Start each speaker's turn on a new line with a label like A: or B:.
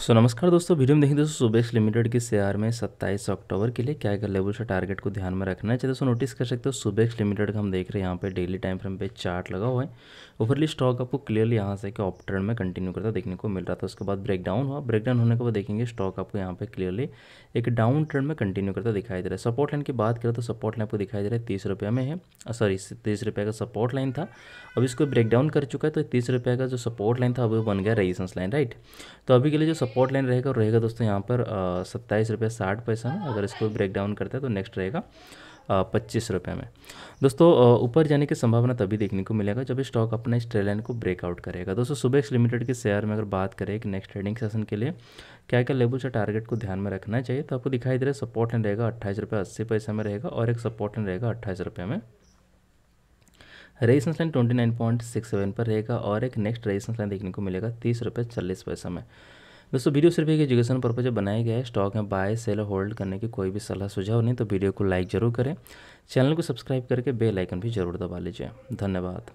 A: सो so, नमस्कार दोस्तों video में देखिए दोस्तों सुबेक्स लिमिटेड के शेयर में 27 अक्टूबर के लिए क्या क्या लेवल से टारगेट को ध्यान में रखना है चाहिए दोस्तों नोटिस कर सकते हो सुबेक्स लिमिटेड का हम देख रहे हैं यहाँ पे डेली टाइम फ्रेम पे चार्ट लगा हुआ है ओवरली स्टॉक आपको क्लियरली यहाँ से कि ऑप ट्रेंड में कंटिन्यू करता देखने को मिल रहा था उसके बाद ब्रेकडाउन हुआ ब्रेकडाउन होने के बाद देखेंगे स्टॉक आपको यहाँ पे क्लियरली एक डाउन ट्रेंड में कंटिन्यू करता दिखाई दे रहा है सपोर्ट लाइन की बात करें तो सपोर्ट लाइन आपको दिखाई दे रहा है तीस रुपये में है सॉरी तीस रुपये का सपोर्ट लाइन था अब इसको ब्रेकडाउन कर चुका है तो तीस रुपये का जो सपोर्ट लाइन था अभी बन गया रेजिस्टेंस लाइन राइट तो अभी के लिए जो सपोर्ट लाइन रहेगा रहेगा दोस्तों यहाँ पर सत्ताईस रुपये साठ पैसा में अगर इसको ब्रेक डाउन करते हैं तो नेक्स्ट रहेगा पच्चीस रुपये में दोस्तों ऊपर जाने की संभावना तभी देखने को मिलेगा जब स्टॉक अपना इस ट्रेल लाइन को ब्रेकआउट करेगा दोस्तों सुबेक्स लिमिटेड के शेयर में अगर बात करें कि नेक्स्ट ट्रेडिंग सेशन के लिए क्या क्या लेवल से टारगेट को ध्यान में रखना चाहिए तो आपको दिखाई दे रहा है सपोर्ट लाइन रहेगा अट्ठाईस रुपये अस्सी पैसा में रहेगा और एक सपोर्ट लाइन रहेगा अट्ठाईस रुपये में resistance line twenty nine point six seven पर रहेगा और एक नेक्स्ट रेजिस्टेंस लाइन देखने को मिलेगा तीस रुपये चालीस पैसा में दोस्तों वीडियो सिर्फ एक एजुकेशन पर्पज बनाया गया है स्टॉक में बाय सेल होल्ड करने की कोई भी सलाह सुझाव नहीं तो वीडियो को लाइक जरूर करें चैनल को सब्सक्राइब करके बेलाइकन भी जरूर दबा लीजिए धन्यवाद